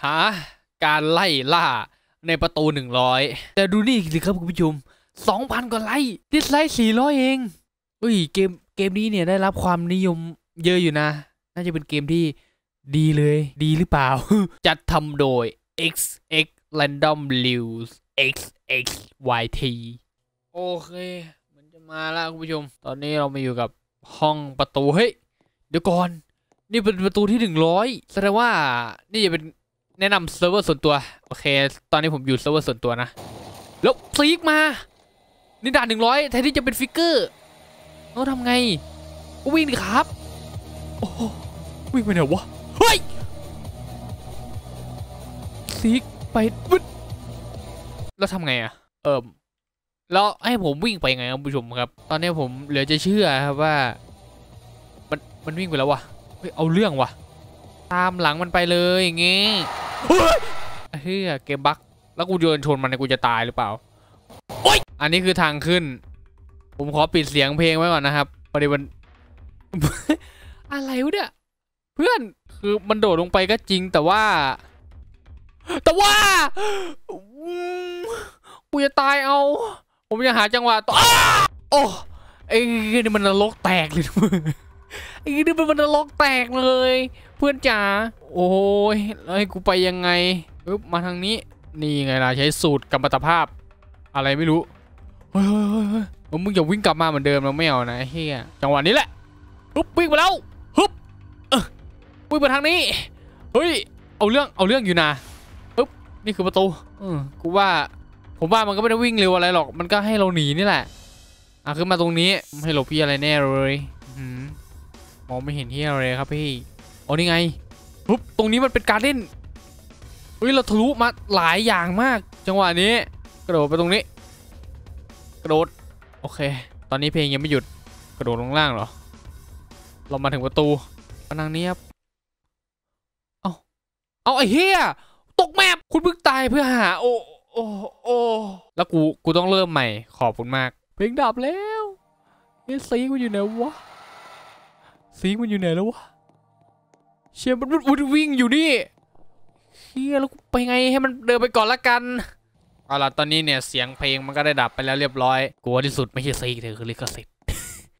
หาการไล่ล่า ในประตู 100 แต่ดูนี่สิครับคุณผู้ชม 2,000 กว่าไลค์ดิสไลค์400 เองอุ้ยเกมเกมนี้เนี่ยได้รับความนิยมเยอะอยู่นะ น่าจะเป็นเกมที่ดีเลยดีหรือเปล่าจัดทำโดย x x random news x x y t โอเคเหมือนจะมาแล้วคุณผู้ชม ตอนนี้เรามาอยู่กับห้องประตู เฮ้ย เดี๋ยวก่อน นี่เป็นประตูที่ 100แสดงว่านี่จะเป็นแนะนำเซิร์ฟเวอร์ส่วนตัวโอเคตอนนี้ผมอยู่เซิร์ฟเวอร์ส่วนตัวนะ แล้วซีกมา นี่ด่านหนึ่งร้อยแทนที่จะเป็นฟิกเกอร์เราทำไง วิ่งดิครับโอ้วิ่งไปไหนวะเฮ้ยซีกไปแล้วทำไงอะเออแล้วให้ผมวิ่งไปไงครับผู้ชมครับ ตอนนี้ผมเหลือจะเชื่อครับว่า มันมันวิ่งไปแล้ววะเอาเรื่องวะตามหลังมันไปเลยอย่างงี้เฮ้ย เกมบัก แล้วกูโยนชนมันกูจะตายหรือเปล่าโอยอันนี้คือทางขึ้น ผมขอปิดเสียงเพลงไว้ก่อนนะครับประเดี๋ยวมันอะไรวะเนี่ยเพื่อนคือมันโดดลงไปก็จริงแต่ว่า แต่ว่า กูจะตายเอา ผมจะหาจังหวะต่อโอ้ไอ้นี่มันนรกแตกเลยทุกไอ้นี่เป็นมันล็อกแตกเลย เพื่อนจ๋าโอ้ยแล้วให้กูไปยังไงปึ๊บมาทางนี้ นี่ไงล่ะใช้สูตรกรมมันตภาพ อะไรไม่รู้ เฮ้ยเฮ้ยเฮ้ยมึงอย่าวิ่งกลับมาเหมือนเดิมเราไม่เอานะเฮียจังหวะนี้แหละปึ๊บวิ่งไปแล้วฮึบเออวิ่งไปทางนี้เฮ้ย เอาเรื่องเอาเรื่องอยู่นะปึ๊บนี่คือประตูอกูว่าผมว่ามันก็ไม่ได้วิ่งเร็วอะไรหรอกมันก็ให้เราหนีนี่แหละอ่ะขึ้นมาตรงนี้ให้หลบพี่อะไรแน่เลย๋องไม่เห็นที่อะไรครับพี่อ๋อนี่ไงปุ๊บตรงนี้มันเป็นการเล่นเฮ้ยเราทะลุมาหลายอย่างมาก จังหวะนี้ กระโดดไปตรงนี้ กระโดดโอเค ตอนนี้เพลงยังไม่หยุดกระโดดลงล่างเหรอ เรามาถึงประตูพนังนี้ครับ เอาเอาไอ้เฮียตกแมพคุณเพิ่งตายเพื่อหา โอโอ้โอ้แล้วกูกูต้องเริ่มใหม่ ขอบคุณมาก เพลงดับแล้วเอยซีกูอยู่ไหนวะซิงมันอยู่ไหนแล้ววะเชี่ยมันนวิ่งอยู่นี่เฮียแล้วไปไงให้มันเดินไปก่อนละกันเอาล่ะตอนนี้เนี่ยเสียงเพลงมันก็ได้ดับไปแล้วเรียบร้อยกลัวที่สุดไม่ใช่ซิงเธอคือลิขสิทธิ์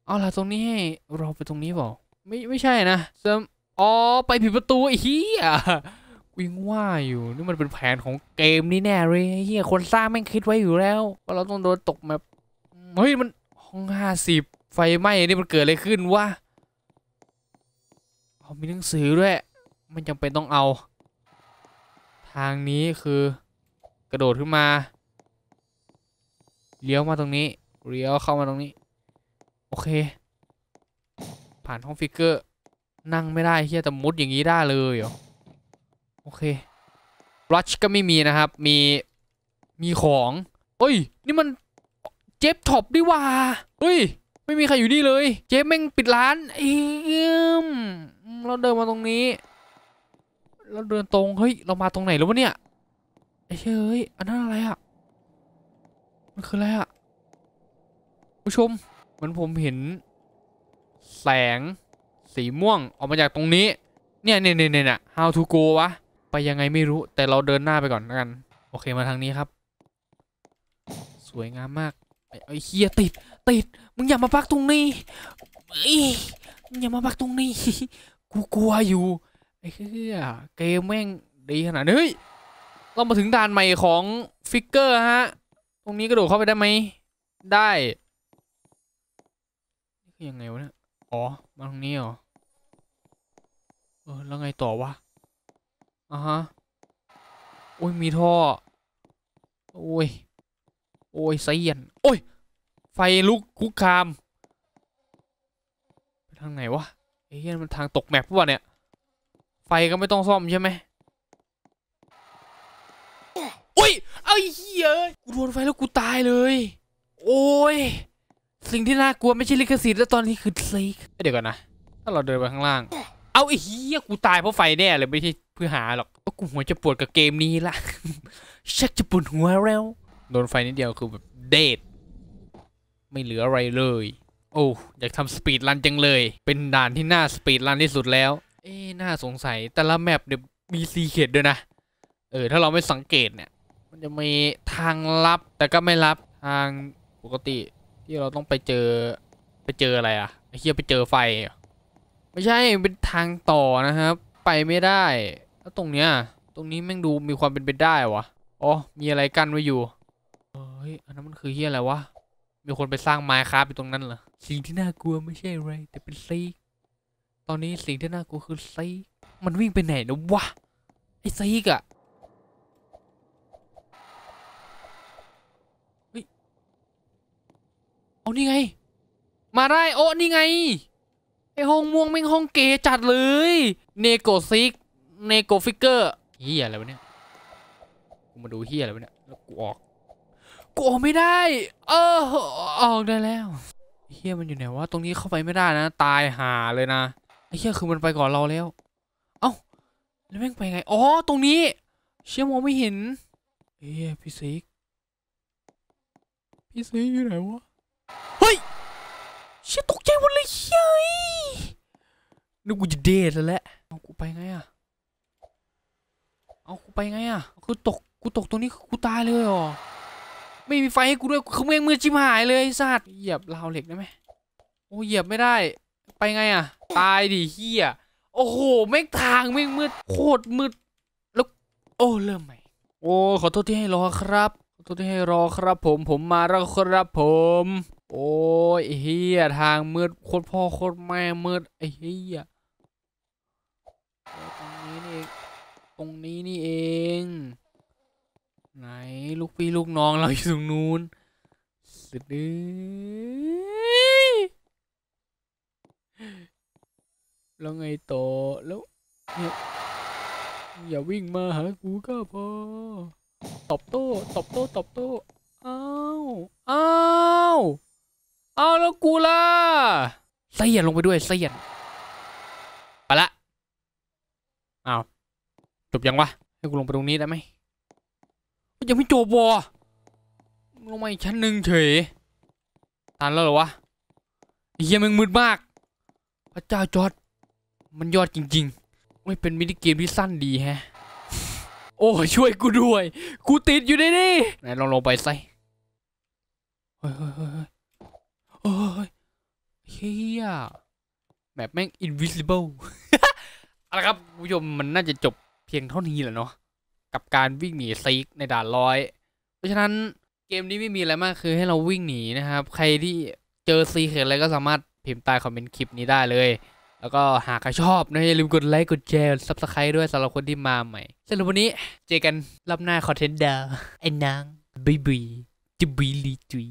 เอาล่ะตรงนี้ให้เราไปตรงนี้เปล่าไม่ไม่ใช่นะเซมอ๋อไปผิดประตูไอ้เฮียวิ่งว่าอยู่นี่มันเป็นแผนของเกมนี่แน่เลยเฮียคนสร้างแม่งคิดไว้อยู่แล้วว่าเราต้องโดนตกแบบเฮ้ยมันห้องห้าสิบไฟไหม้นี่มันเกิดอะไรขึ้นวะเขามีหนังสือด้วย มันจำเป็นต้องเอา ทางนี้คือกระโดดขึ้นมาเลี้ยวมาตรงนี้เลี้ยวเข้ามาตรงนี้ โอเค ผ่านห้องฟิกเกอร์ นั่งไม่ได้เฮียแต่มุดอย่างนี้ได้เลยเหรอโอเคลัชก็ไม่มีนะครับ มีมีของเอ้ยนี่มันเจฟท็อปดีว่าเฮ้ย ไม่มีใครอยู่นี่เลยเจฟแม่งปิดร้านเอ้มเราเดินมาตรงนี้ เราเดินตรง เฮ้ย เรามาตรงไหนแล้ววะเนี่ยไอ้เชฮ้ยอันนั้นอะไรอ่ะมันคืออะไรอ่ะผู้ชม เหมือนผมเห็น แสงสีม่วงออกมาจากตรงนี้ เนี่ยเนี่ยเนี่ยเนี่ย how to go วะ ไปยังไงไม่รู้ แต่เราเดินหน้าไปก่อนแล้วกัน โอเค มาทางนี้ครับ สวยงามมากไอ้เฮียติด ติด มึง อย่ามาพักตรงนี้อมึง อย่ามาพัก ตรงนี้กูกลัวอยู่ไอ้เฮียเกมแม่ง ดี ขนาดนี้เรามาถึงด่าน ใหม่ของ ฟิกเกอร์ฮะตรงนี้กระโดดเข้าไปได้ไหม ได้นี่คือยังไง วะ เนี่ย อ๋อ มา ตรงนี้ เหรอเออแล้วไง ต่อ วะอ่ะฮะโอ้ยมีท่อโอ้ยโอ้ยไซเยนโอ้ย ไฟลุกคุกคาม ไปทางไหนวะไอ้เฮียมันทางตกแมปป่ะเนี่ย ไฟก็ไม่ต้องซ่อมใช่ไหมโอ้ย เอ้ยเฮียกูโดนไฟแล้วกูตายเลย โอ้ย สิ่งที่น่ากลัวไม่ใช่ลิขสิทธิ์แล้วตอนนี้คือซีกเดี๋ยวก่อนนะ ถ้าเราเดินไปข้างล่าง เอาไอ้เฮียกูตายเพราะไฟแน่เลยไม่ใช่เพื่อหาหรอก กูหัวจะปวดกับเกมนี้ละ ชักจะปวดหัวแล้วโดนไฟนิดเดียว คือ แบบ เดดไม่เหลืออะไรเลย โอ้อยากทำสปีดรันจังเลย เป็นด่านที่น่าสปีดรันที่สุดแล้ว เอ๊น่าสงสัย แต่ละแมปเดี๋ยวมีซีเคดด้วยนะเออถ้าเราไม่สังเกตเนี่ย มันจะมีทางลับ แต่ก็ไม่ลับทางปกติที่เราต้องไปเจอไปเจออะไรอะเฮียไปเจอไฟ ไม่ใช่เป็นทางต่อนะครับไปไม่ได้ แล้วตรงเนี้ย ตรงนี้แม่งดูมีความเป็นไปได้วะอ๋อมีอะไรกั้นไว้อยู่ฮ้ยอันนั้นมันคือเฮียอะไรวะ มีคนไปสร้างไม้ครับอยู่ตรงนั้นเหรอ สิ่งที่น่ากลัวไม่ใช่อะไร แต่เป็นซีตอนนี้สิ่งที่น่ากลัวคือซีมันวิ่งไปไหนนะวะไอ้ซีกอะเฮ้ย เอานี่ไง มาได้โอ้นี่ไงไอ้ห้องม่วงแม่งห้องเกจัดเลย เนโกซิก เนโกฟิกเกอร์เฮียอะไรวะเนี่ยมาดูเฮียอะไรวะเนี่ย แล้วกูออกกลัวไม่ได้ เออ ออกได้แล้วเฮียมันอยู่ไหนวะ ตรงนี้เข้าไปไม่ได้นะ ตายหาเลยนะไอ้เฮียคือมันไปก่อนเราแล้ว เอ้าแล้วแม่งไปไง อ๋อ ตรงนี้ เชี่ยมองไม่เห็นเฮียพี่ซีกพี่ซีกอยู่ไหนวะ เฮ้ยเชี่ยตกใจหมดเลยเฮ้ยนึกกูจะเดทแล้วแหละเอากูไปไงอะเอากูไปไงอะคือตก กูตกตรงนี้กูตายเลยเหรอไม่มีไฟให้กูด้วยเขาเมื่งมือชิบหายเลยสัตว์เหยียบราวเหล็กได้ไหมโอ้ เหยียบไม่ได้ ไปไงอ่ะ ตายดิเฮียโอ้โหแม่งทางแม่งมืดโคตรมืด แล้ว โอ้ เริ่มใหม่ โอ้ ขอโทษที่ให้รอครับ ขอโทษที่ให้รอครับ ผม ผมมาแล้วครับผม โอ้ยเฮียทางมืดโคตรพ่อโคตรแม่มืดไอ้เฮียตรงนี้นี่เอง ตรงนี้นี่เองไหน ลูกพี่ลูกน้อง เราอยู่ตรงนู้นสุดด้อแล้วไงต่อแล้วอย่าวิ่งมาหากูก็พอตอบโต้ตอบโต้ตอบโต้อ้าวอ้าวอ้าวแล้วกูล่ะเสียนลงไปด้วยเสียนไปละอ้าวจบยังวะให้กูลงไปตรงนี้ได้ไหมยังไม่จบวอลงมาอีกชั้นหนึ่งเฉยตันแล้วเหรอวะเฮียมึงมืดมาก พระเจ้าจอด มันยอดจริงๆ ไม่เป็นมินิเกมที่สั้นดีแฮะ โอ้ช่วยกูด้วย กูติดอยู่ในนี่ไหนลองลงไปไซเฮ้ยเฮ้ยเฮ้ยเฮ้ยเฮียแบบแม่ง invisible อะไรครับผู้ชมมันน่าจะจบเพียงเท่านี้แหละเนาะกับการวิ่งหนีซิกในด่านร้อย เพราะฉะนั้นเกมนี้ไม่มีอะไรมากคือให้เราวิ่งหนีนะครับ ใครที่เจอซีเอะไรก็สามารถพิมพ์ใต้คอมเมนต์คลิปนี้ได้เลย แล้วก็หากใครชอบนะ อย่าลืมกดไลค์กดแชร์ซับสไครต์ด้วยสำหรับคนที่มาใหม่สำหรับวันนี้เจอกันรับหน้าคอนเทนต์ดร์ไอ้นางบีบีจะบีลีจี